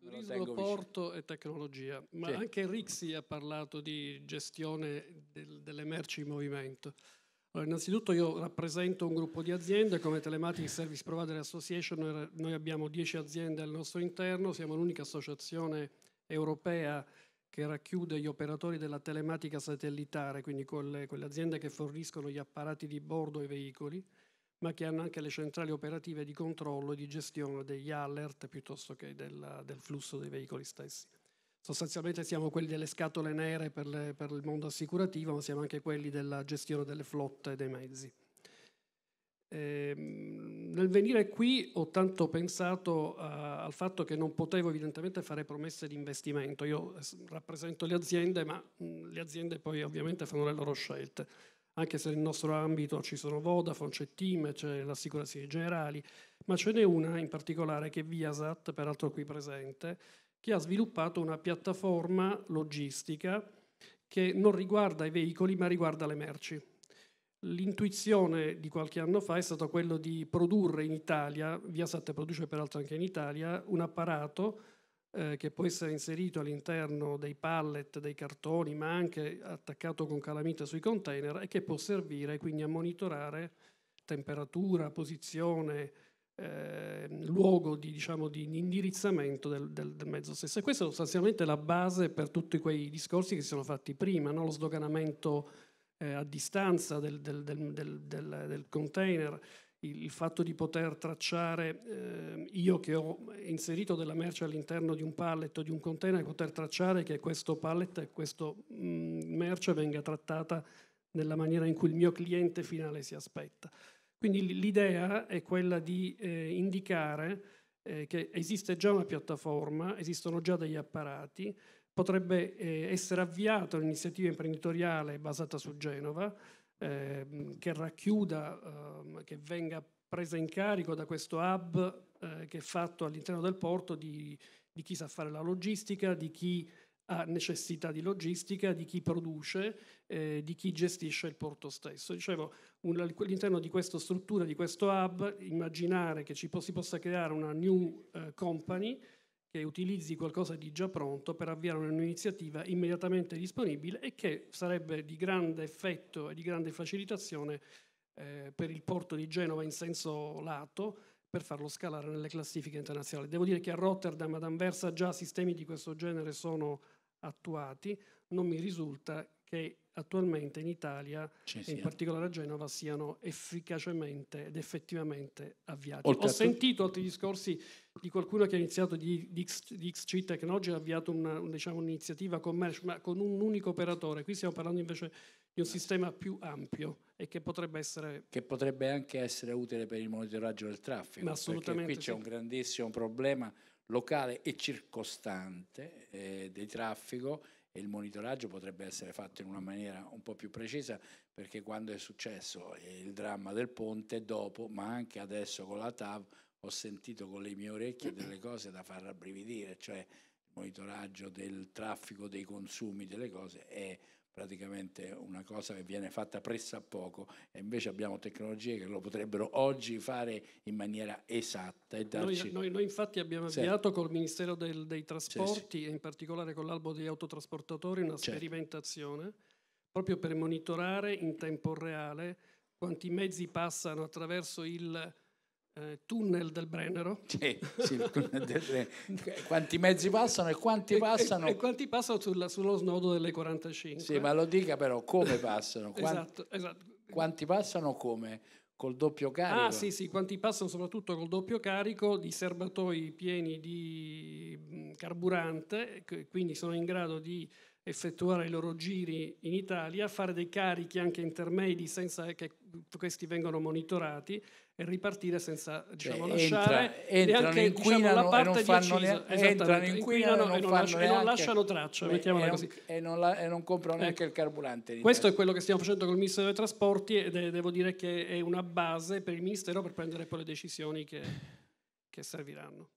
Turismo, porto e tecnologia, ma sì. anche Rixi ha parlato di gestione del, delle merci in movimento. Allora, innanzitutto io rappresento un gruppo di aziende come Telematic Service Provider Association, noi abbiamo 10 aziende al nostro interno, siamo l'unica associazione europea che racchiude gli operatori della telematica satellitare, quindi quelle, quelle aziende che forniscono gli apparati di bordo ai veicoli ma che hanno anche le centrali operative di controllo e di gestione degli alert piuttosto che del, del flusso dei veicoli stessi. Sostanzialmente siamo quelli delle scatole nere per, le, per il mondo assicurativo, ma siamo anche quelli della gestione delle flotte e dei mezzi. Eh, nel venire qui ho tanto pensato uh, al fatto che non potevo evidentemente fare promesse di investimento. Io eh, rappresento le aziende, ma mh, le aziende poi ovviamente fanno le loro scelte anche se nel nostro ambito ci sono Vodafone, c'è TIM, c'è l'assicurazione generali, ma ce n'è una in particolare che è Viasat, peraltro qui presente, che ha sviluppato una piattaforma logistica che non riguarda i veicoli ma riguarda le merci. L'intuizione di qualche anno fa è stata quella di produrre in Italia, Viasat produce peraltro anche in Italia, un apparato eh, che può essere inserito all'interno dei pallet, dei cartoni, ma anche attaccato con calamita sui container e che può servire quindi a monitorare temperatura, posizione, eh, luogo di, diciamo, di indirizzamento del, del, del, mezzo stesso. E questa è sostanzialmente la base per tutti quei discorsi che si sono fatti prima, no? lo sdoganamento eh, a distanza del, del container il fatto di poter tracciare, eh, io che ho inserito della merce all'interno di un pallet o di un container, poter tracciare che questo pallet e questa mm, merce venga trattata nella maniera in cui il mio cliente finale si aspetta. Quindi l'idea è quella di eh, indicare eh, che esiste già una piattaforma, esistono già degli apparati, potrebbe eh, essere avviata un'iniziativa imprenditoriale basata su Genova, Ehm, che racchiuda, eh, che venga presa in carico da questo hub eh, che è fatto all'interno del porto di, di chi sa fare la logistica, di chi ha necessità di logistica, di chi produce, eh, di chi gestisce il porto stesso. Dicevo, un, all'interno di questa struttura, di questo hub, immaginare che ci si possa creare una new eh, company che utilizzi qualcosa di già pronto per avviare un'iniziativa immediatamente disponibile e che sarebbe di grande effetto e di grande facilitazione eh, per il porto di Genova in senso lato per farlo scalare nelle classifiche internazionali. Devo dire che a Rotterdam, ad Anversa, già sistemi di questo genere sono attuati, non mi risulta che attualmente in Italia, e in particolare a Genova, siano efficacemente ed effettivamente avviati. Ho sentito altri discorsi di qualcuno che ha iniziato di, di, di XC Technology, ha avviato una, un, diciamo, un'iniziativa commercio, ma con un unico operatore. Qui stiamo parlando invece di un eh. sistema più ampio e che potrebbe essere... Che potrebbe anche essere utile per il monitoraggio del traffico. Ma assolutamente. Perché qui c'è sì. un grandissimo problema locale e circostante eh, di traffico e il monitoraggio potrebbe essere fatto in una maniera un po' più precisa perché quando è successo eh, il dramma del ponte, dopo, ma anche adesso con la TAV, ho sentito con le mie orecchie delle cose da far rabbrividire, cioè il monitoraggio del traffico, dei consumi, delle cose è praticamente una cosa che viene fatta pressappoco e invece abbiamo tecnologie che lo potrebbero oggi fare in maniera esatta. E darci... noi, noi, noi infatti abbiamo avviato sì. col Ministero del, dei Trasporti sì, sì. e in particolare con l'Albo degli Autotrasportatori una certo. sperimentazione proprio per monitorare in tempo reale quanti mezzi passano attraverso il eh, tunnel del Brennero. Sì, quanti mezzi passano e quanti passano. E, e, e quanti passano sulla, sullo snodo delle 45. Sì, ma lo dica però come passano. esatto, quanti, esatto. quanti passano come? Col doppio carico? Ah sì, sì, quanti passano soprattutto col doppio carico di serbatoi pieni di mm, carburante, quindi sono in grado di effettuare i loro giri in Italia, fare dei carichi anche intermedi senza che questi vengano monitorati e ripartire senza cioè, diciamo, cioè, lasciare entra, neanche, inquinano, diciamo, la parte di neanche, entrano, inquinano, non e, non lasciano, neanche, e non lasciano traccia, beh, mettiamola e così. E non, la, e non comprano eh, neanche il carburante. Questo è quello che stiamo facendo con il Ministero dei Trasporti e devo dire che è una base per il Ministero per prendere poi le decisioni che, che serviranno.